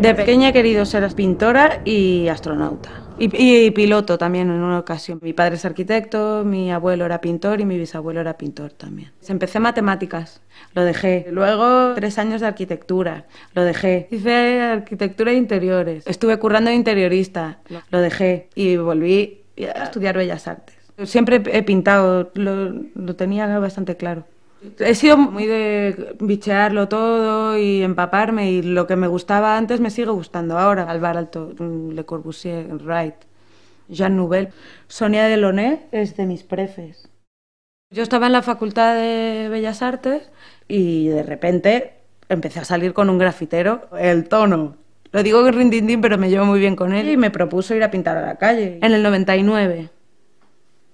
De pequeña he querido ser pintora y astronauta. Y, piloto también en una ocasión. Mi padre es arquitecto, mi abuelo era pintor y mi bisabuelo era pintor también. Pues empecé matemáticas, lo dejé. Luego tres años de arquitectura, lo dejé. Hice arquitectura de interiores. Estuve currando de interiorista, lo dejé. Y volví a estudiar bellas artes. Siempre he pintado, lo tenía bastante claro. He sido muy de bichearlo todo y empaparme y lo que me gustaba antes me sigue gustando ahora. Alvar Alto, mm, Le Corbusier, Wright, Jean Nouvel. Sonia Delaunay es de mis prefes. Yo estaba en la Facultad de Bellas Artes y de repente empecé a salir con un grafitero, el tono. Lo digo que rindindín, pero me llevo muy bien con él y me propuso ir a pintar a la calle. En el 99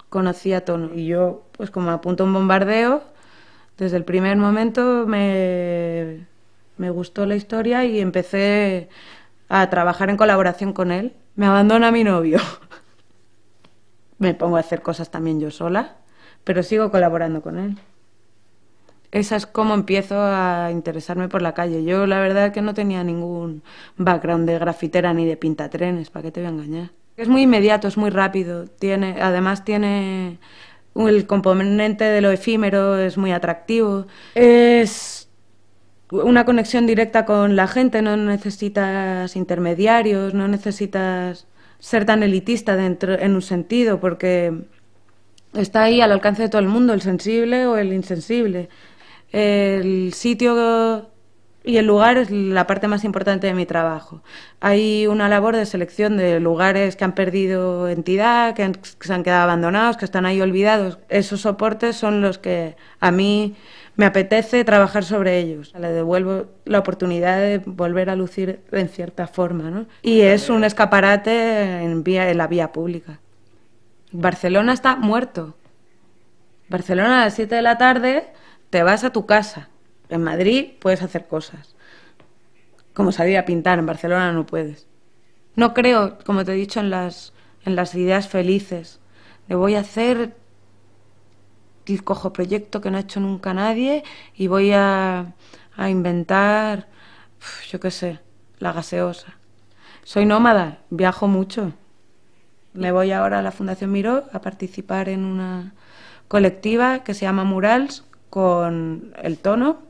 conocí a Tono y yo, pues como apunto un bombardeo, desde el primer momento me, me gustó la historia y empecé a trabajar en colaboración con él. Me abandona mi novio. me pongo a hacer cosas también yo sola, pero sigo colaborando con él. Esa es como empiezo a interesarme por la calle. Yo la verdad que no tenía ningún background de grafitera ni de pintatrenes, ¿para qué te voy a engañar? Es muy inmediato, es muy rápido. Tiene, además tiene el componente de lo efímero es muy atractivo. Es una conexión directa con la gente, no necesitas intermediarios, no necesitas ser tan elitista dentro, en un sentido, porque está ahí al alcance de todo el mundo, el sensible o el insensible. El sitio y el lugar es la parte más importante de mi trabajo. Hay una labor de selección de lugares que han perdido entidad, que, se han quedado abandonados, que están ahí olvidados. Esos soportes son los que a mí me apetece trabajar sobre ellos. Le devuelvo la oportunidad de volver a lucir en cierta forma. Y es un escaparate en, vía, en la vía pública. Barcelona está muerto. Barcelona a las 7 de la tarde te vas a tu casa en Madrid puedes hacer cosas. Como salir a pintar, en Barcelona no puedes. No creo, como te he dicho, en las, en las ideas felices. Le voy a hacer y cojo proyecto que no ha hecho nunca nadie y voy a, inventar, yo qué sé, la gaseosa. Soy nómada, viajo mucho. Me voy ahora a la Fundación Miró a participar en una colectiva que se llama Murals con el tono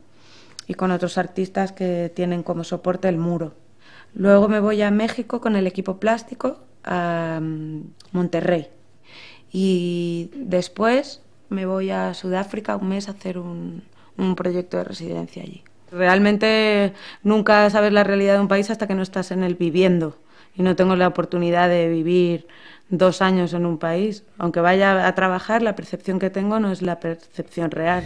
y con otros artistas que tienen como soporte el muro. Luego me voy a México con el equipo plástico a mm, Monterrey y después me voy a Sudáfrica un mes a hacer un, proyecto de residencia allí. Realmente nunca sabes la realidad de un país hasta que no estás en él viviendo y no tengo la oportunidad de vivir dos años en un país. Aunque vaya a trabajar, la percepción que tengo no es la percepción real.